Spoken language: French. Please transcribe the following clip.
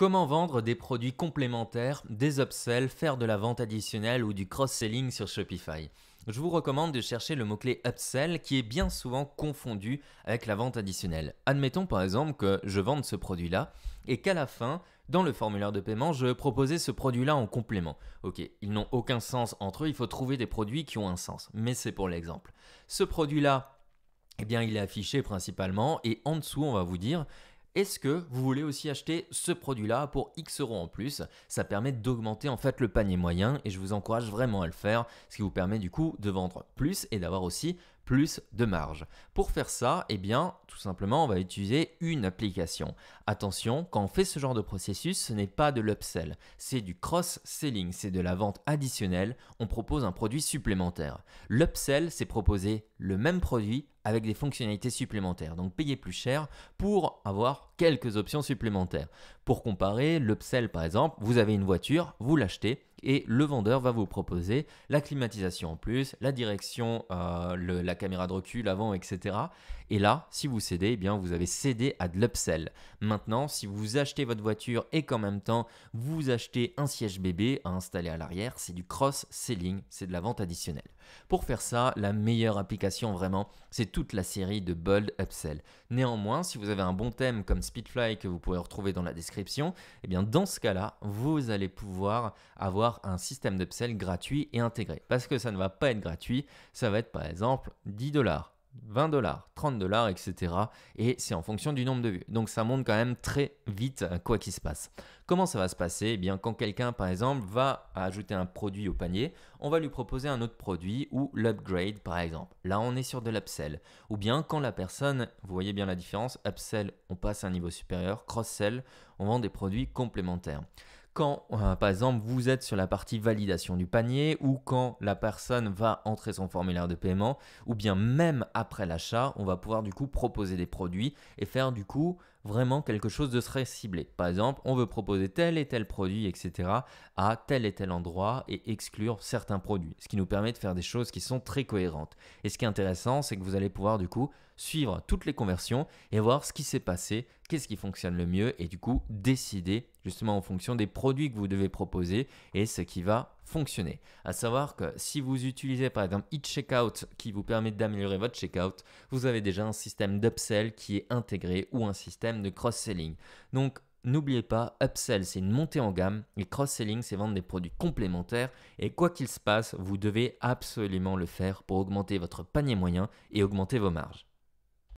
Comment vendre des produits complémentaires, des upsells, faire de la vente additionnelle ou du cross-selling sur Shopify Je vous recommande de chercher le mot-clé upsell qui est bien souvent confondu avec la vente additionnelle. Admettons par exemple que je vende ce produit-là et qu'à la fin, dans le formulaire de paiement, je proposais ce produit-là en complément. Ok, ils n'ont aucun sens entre eux, il faut trouver des produits qui ont un sens, mais c'est pour l'exemple. Ce produit-là, eh bien, il est affiché principalement et en dessous, on va vous dire est-ce que vous voulez aussi acheter ce produit-là pour X euros en plus Ça permet d'augmenter en fait le panier moyen et je vous encourage vraiment à le faire, ce qui vous permet du coup de vendre plus et d'avoir aussi plus de marge. Pour faire ça, et eh bien, tout simplement, on va utiliser une application. Attention, quand on fait ce genre de processus, ce n'est pas de l'upsell, c'est du cross-selling, c'est de la vente additionnelle, on propose un produit supplémentaire. L'upsell, c'est proposer le même produit avec des fonctionnalités supplémentaires, donc payer plus cher pour avoir quelques options supplémentaires. Pour comparer, l'upsell par exemple, vous avez une voiture, vous l'achetez, et le vendeur va vous proposer la climatisation en plus, la direction, euh, la caméra de recul avant, etc. Et là, si vous cédez, eh bien vous avez cédé à de l'upsell. Maintenant, si vous achetez votre voiture et qu'en même temps vous achetez un siège bébé à installer à l'arrière, c'est du cross-selling, c'est de la vente additionnelle. Pour faire ça, la meilleure application vraiment, c'est toute la série de Bold Upsell. Néanmoins, si vous avez un bon thème comme Speedfly que vous pouvez retrouver dans la description, eh bien dans ce cas-là, vous allez pouvoir avoir un système d'upsell gratuit et intégré. Parce que ça ne va pas être gratuit, ça va être par exemple 10 dollars, 20 dollars, 30 dollars, etc. Et c'est en fonction du nombre de vues. Donc ça monte quand même très vite euh, quoi qu'il se passe. Comment ça va se passer Eh bien quand quelqu'un par exemple va ajouter un produit au panier, on va lui proposer un autre produit ou l'upgrade par exemple. Là on est sur de l'upsell. Ou bien quand la personne, vous voyez bien la différence, upsell on passe à un niveau supérieur, cross-sell on vend des produits complémentaires quand, euh, par exemple, vous êtes sur la partie validation du panier ou quand la personne va entrer son formulaire de paiement ou bien même après l'achat, on va pouvoir du coup proposer des produits et faire du coup vraiment quelque chose de très ciblé. Par exemple, on veut proposer tel et tel produit, etc., à tel et tel endroit et exclure certains produits, ce qui nous permet de faire des choses qui sont très cohérentes. Et ce qui est intéressant, c'est que vous allez pouvoir du coup suivre toutes les conversions et voir ce qui s'est passé, qu'est-ce qui fonctionne le mieux et du coup décider justement en fonction des produits produit que vous devez proposer et ce qui va fonctionner. À savoir que si vous utilisez par exemple e-checkout qui vous permet d'améliorer votre checkout, vous avez déjà un système d'upsell qui est intégré ou un système de cross-selling. Donc N'oubliez pas, upsell, c'est une montée en gamme et cross-selling, c'est vendre des produits complémentaires. Et quoi qu'il se passe, vous devez absolument le faire pour augmenter votre panier moyen et augmenter vos marges.